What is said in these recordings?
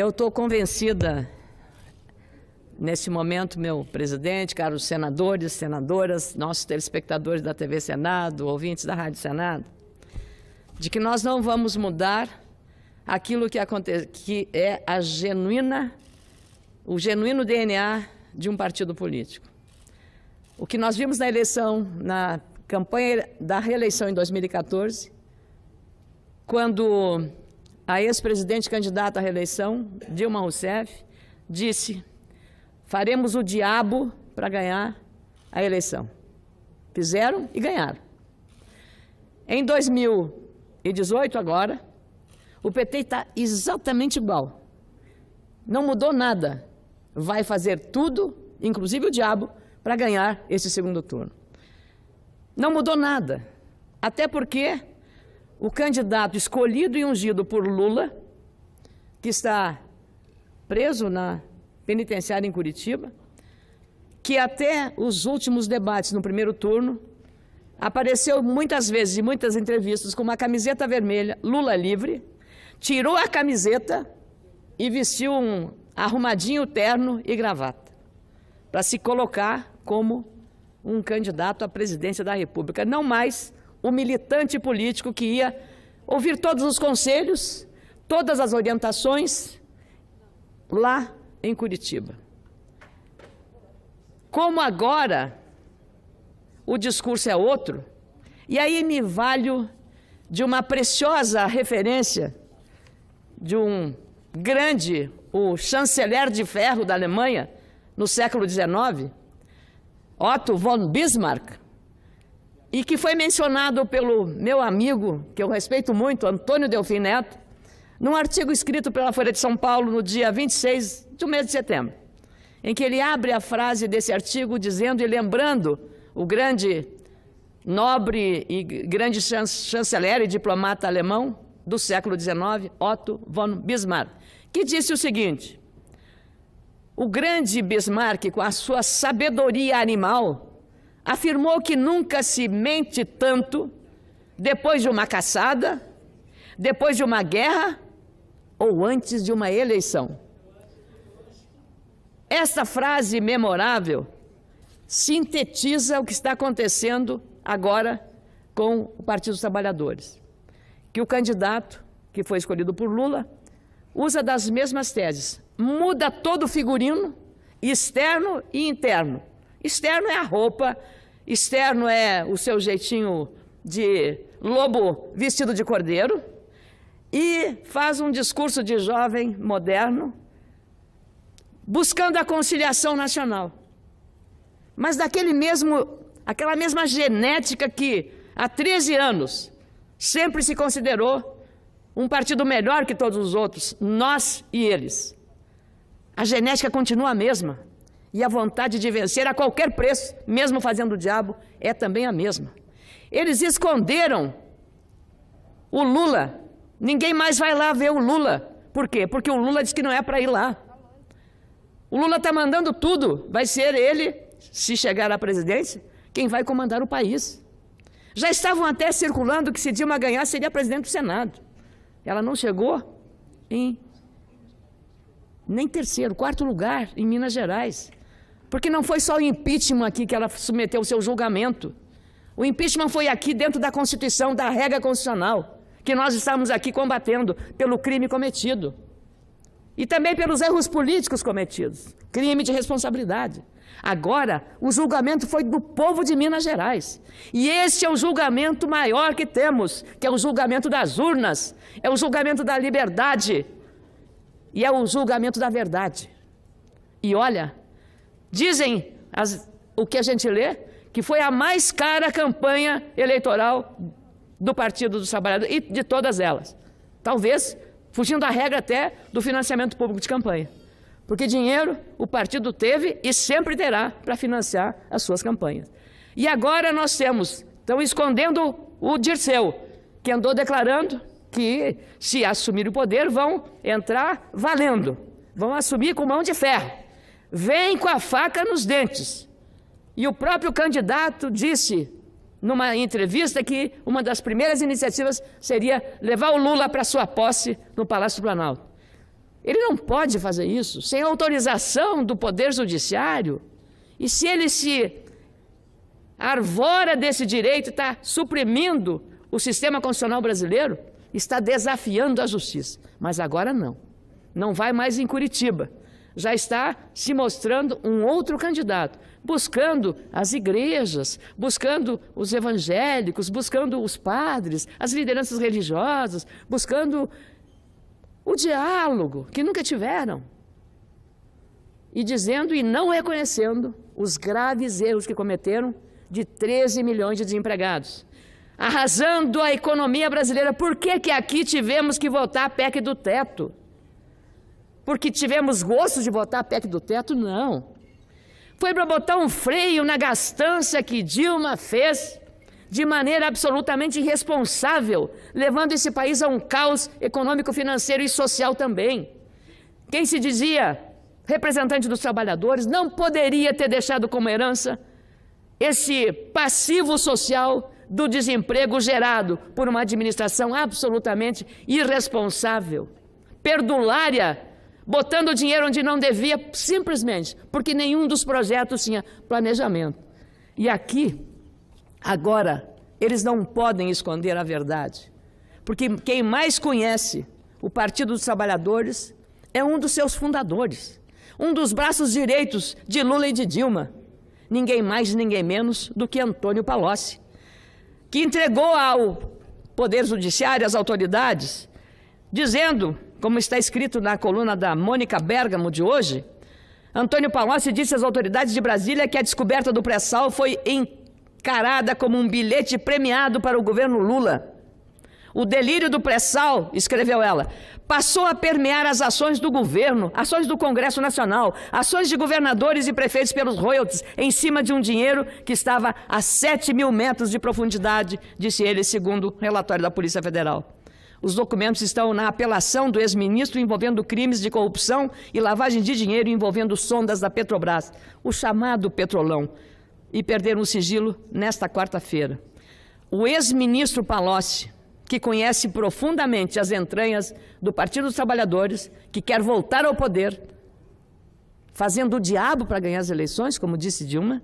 Eu estou convencida, nesse momento, meu presidente, caros senadores, senadoras, nossos telespectadores da TV Senado, ouvintes da Rádio Senado, de que nós não vamos mudar aquilo que, acontece, que é a genuína, o genuíno DNA de um partido político. O que nós vimos na eleição, na campanha da reeleição em 2014, quando a ex-presidente candidata à reeleição, Dilma Rousseff, disse: faremos o diabo para ganhar a eleição. Fizeram e ganharam. Em 2018, agora, o PT está exatamente igual. Não mudou nada. Vai fazer tudo, inclusive o diabo, para ganhar esse segundo turno. Não mudou nada. Até porque o candidato escolhido e ungido por Lula, que está preso na penitenciária em Curitiba, que até os últimos debates no primeiro turno apareceu muitas vezes em muitas entrevistas com uma camiseta vermelha, Lula livre, tirou a camiseta e vestiu um arrumadinho terno e gravata para se colocar como um candidato à presidência da República, não mais o militante político que ia ouvir todos os conselhos, todas as orientações lá em Curitiba. Como agora o discurso é outro, e aí me valho de uma preciosa referência de um grande, o chanceler de ferro da Alemanha, no século XIX, Otto von Bismarck, e que foi mencionado pelo meu amigo, que eu respeito muito, Antônio Delfim Neto, num artigo escrito pela Folha de São Paulo no dia 26 do mês de setembro, em que ele abre a frase desse artigo dizendo e lembrando o grande, nobre e grande chanceler e diplomata alemão do século XIX, Otto von Bismarck, que disse o seguinte: o grande Bismarck, com a sua sabedoria animal, afirmou que nunca se mente tanto depois de uma caçada, depois de uma guerra ou antes de uma eleição. Esta frase memorável sintetiza o que está acontecendo agora com o Partido dos Trabalhadores. Que o candidato que foi escolhido por Lula usa das mesmas teses, muda todo o figurino, externo e interno. Externo é a roupa, Externo é o seu jeitinho de lobo vestido de cordeiro e faz um discurso de jovem moderno buscando a conciliação nacional. Mas daquele mesmo, aquela mesma genética que há 13 anos sempre se considerou um partido melhor que todos os outros, nós e eles. A genética continua a mesma. E a vontade de vencer a qualquer preço, mesmo fazendo o diabo, é também a mesma. Eles esconderam o Lula. Ninguém mais vai lá ver o Lula. Por quê? Porque o Lula disse que não é para ir lá. O Lula está mandando tudo. Vai ser ele, se chegar à presidência, quem vai comandar o país. Já estavam até circulando que se Dilma ganhar seria presidente do Senado. Ela não chegou em nem terceiro, quarto lugar em Minas Gerais. Porque não foi só o impeachment aqui que ela submeteu o seu julgamento. O impeachment foi aqui dentro da Constituição, da regra constitucional, que nós estamos aqui combatendo pelo crime cometido. E também pelos erros políticos cometidos. Crime de responsabilidade. Agora, o julgamento foi do povo de Minas Gerais. E este é o julgamento maior que temos, que é o julgamento das urnas, é o julgamento da liberdade e é o julgamento da verdade. E olha, Dizem as, o que a gente lê, que foi a mais cara campanha eleitoral do Partido dos Trabalhadores e de todas elas. Talvez fugindo da regra até do financiamento público de campanha. Porque dinheiro o partido teve e sempre terá para financiar as suas campanhas. E agora nós temos, estão escondendo o Dirceu, que andou declarando que, se assumir o poder, vão entrar valendo, vão assumir com mão de ferro vem com a faca nos dentes. E o próprio candidato disse numa entrevista que uma das primeiras iniciativas seria levar o Lula para sua posse no Palácio Planalto. Ele não pode fazer isso sem autorização do Poder Judiciário. E se ele se arvora desse direito, está suprimindo o sistema constitucional brasileiro, está desafiando a justiça. Mas agora não. Não vai mais em Curitiba já está se mostrando um outro candidato, buscando as igrejas, buscando os evangélicos, buscando os padres, as lideranças religiosas, buscando o diálogo que nunca tiveram. E dizendo e não reconhecendo os graves erros que cometeram de 13 milhões de desempregados arrasando a economia brasileira. Por que, que aqui tivemos que votar a PEC do teto? porque tivemos gosto de botar a PEC do teto, não. Foi para botar um freio na gastança que Dilma fez de maneira absolutamente irresponsável, levando esse país a um caos econômico, financeiro e social também. Quem se dizia representante dos trabalhadores não poderia ter deixado como herança esse passivo social do desemprego gerado por uma administração absolutamente irresponsável, perdulária botando dinheiro onde não devia, simplesmente porque nenhum dos projetos tinha planejamento. E aqui, agora, eles não podem esconder a verdade, porque quem mais conhece o Partido dos Trabalhadores é um dos seus fundadores, um dos braços direitos de Lula e de Dilma, ninguém mais, ninguém menos do que Antônio Palocci, que entregou ao Poder Judiciário, às autoridades, dizendo como está escrito na coluna da Mônica Bergamo de hoje, Antônio Palocci disse às autoridades de Brasília que a descoberta do pré-sal foi encarada como um bilhete premiado para o governo Lula. O delírio do pré-sal, escreveu ela, passou a permear as ações do governo, ações do Congresso Nacional, ações de governadores e prefeitos pelos royalties, em cima de um dinheiro que estava a 7 mil metros de profundidade, disse ele, segundo o relatório da Polícia Federal. Os documentos estão na apelação do ex-ministro envolvendo crimes de corrupção e lavagem de dinheiro envolvendo sondas da Petrobras, o chamado Petrolão, e perderam o sigilo nesta quarta-feira. O ex-ministro Palocci, que conhece profundamente as entranhas do Partido dos Trabalhadores, que quer voltar ao poder, fazendo o diabo para ganhar as eleições, como disse Dilma,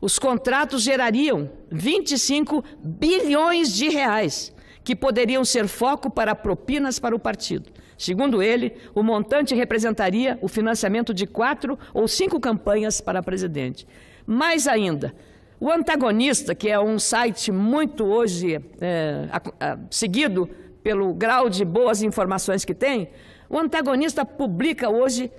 os contratos gerariam 25 bilhões de reais que poderiam ser foco para propinas para o partido. Segundo ele, o montante representaria o financiamento de quatro ou cinco campanhas para presidente. Mais ainda, o antagonista, que é um site muito hoje é, a, a, seguido pelo grau de boas informações que tem, o antagonista publica hoje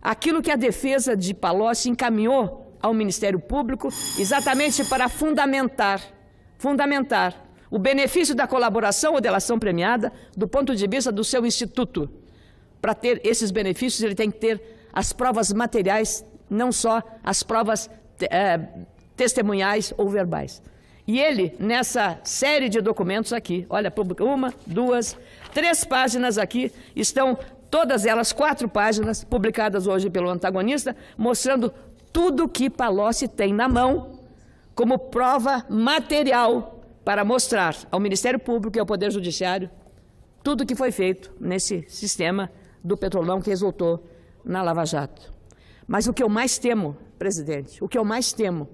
aquilo que a defesa de Palocci encaminhou ao Ministério Público exatamente para fundamentar, fundamentar o benefício da colaboração ou delação premiada do ponto de vista do seu instituto. Para ter esses benefícios, ele tem que ter as provas materiais, não só as provas é, testemunhais ou verbais. E ele, nessa série de documentos aqui, olha, publica uma, duas, três páginas aqui, estão todas elas, quatro páginas, publicadas hoje pelo antagonista, mostrando tudo que Palocci tem na mão como prova material para mostrar ao Ministério Público e ao Poder Judiciário tudo o que foi feito nesse sistema do petrolão que resultou na Lava Jato. Mas o que eu mais temo, presidente, o que eu mais temo,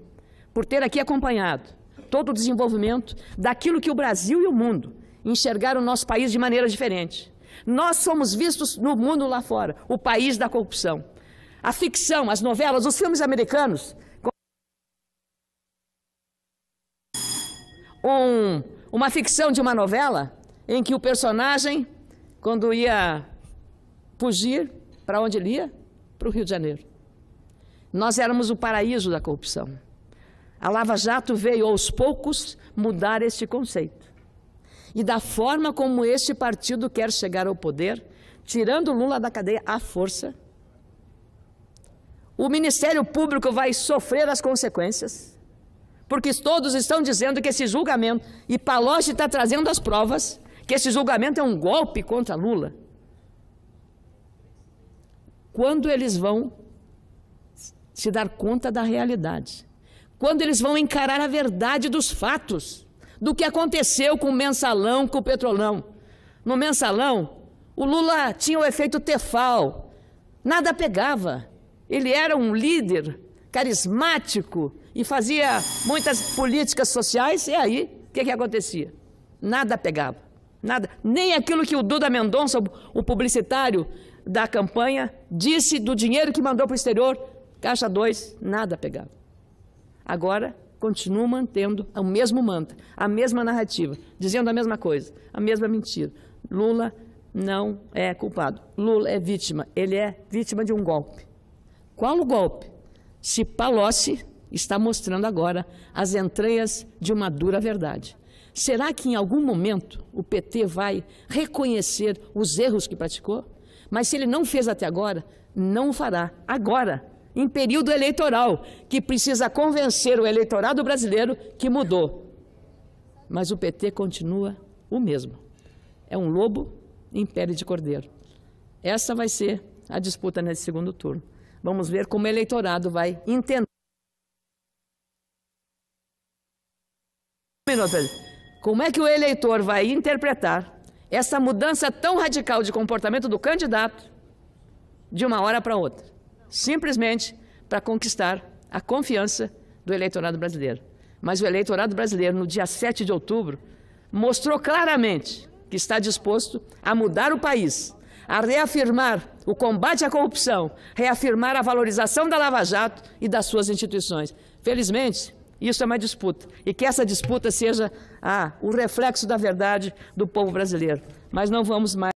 por ter aqui acompanhado todo o desenvolvimento daquilo que o Brasil e o mundo enxergaram o nosso país de maneira diferente. Nós somos vistos no mundo lá fora, o país da corrupção. A ficção, as novelas, os filmes americanos com uma ficção de uma novela em que o personagem, quando ia fugir, para onde ele ia? Para o Rio de Janeiro. Nós éramos o paraíso da corrupção. A Lava Jato veio aos poucos mudar este conceito. E da forma como este partido quer chegar ao poder, tirando Lula da cadeia à força, o Ministério Público vai sofrer as consequências porque todos estão dizendo que esse julgamento, e Palocci está trazendo as provas, que esse julgamento é um golpe contra Lula. Quando eles vão se dar conta da realidade? Quando eles vão encarar a verdade dos fatos, do que aconteceu com o mensalão, com o petrolão? No mensalão, o Lula tinha o efeito Tefal, nada pegava. Ele era um líder carismático e fazia muitas políticas sociais, e aí o que, que acontecia? Nada pegava, nada. Nem aquilo que o Duda Mendonça, o publicitário da campanha, disse do dinheiro que mandou para o exterior, caixa 2, nada pegava. Agora continua mantendo o mesmo mantra, a mesma narrativa, dizendo a mesma coisa, a mesma mentira. Lula não é culpado. Lula é vítima. Ele é vítima de um golpe. Qual o golpe? Se Palocci está mostrando agora as entranhas de uma dura verdade. Será que em algum momento o PT vai reconhecer os erros que praticou? Mas se ele não fez até agora, não o fará agora, em período eleitoral, que precisa convencer o eleitorado brasileiro que mudou. Mas o PT continua o mesmo. É um lobo em pele de cordeiro. Essa vai ser a disputa nesse segundo turno. Vamos ver como o eleitorado vai entender. Como é que o eleitor vai interpretar essa mudança tão radical de comportamento do candidato de uma hora para outra? Simplesmente para conquistar a confiança do eleitorado brasileiro. Mas o eleitorado brasileiro, no dia 7 de outubro, mostrou claramente que está disposto a mudar o país a reafirmar o combate à corrupção, reafirmar a valorização da Lava Jato e das suas instituições. Felizmente, isso é uma disputa. E que essa disputa seja ah, o reflexo da verdade do povo brasileiro. Mas não vamos mais.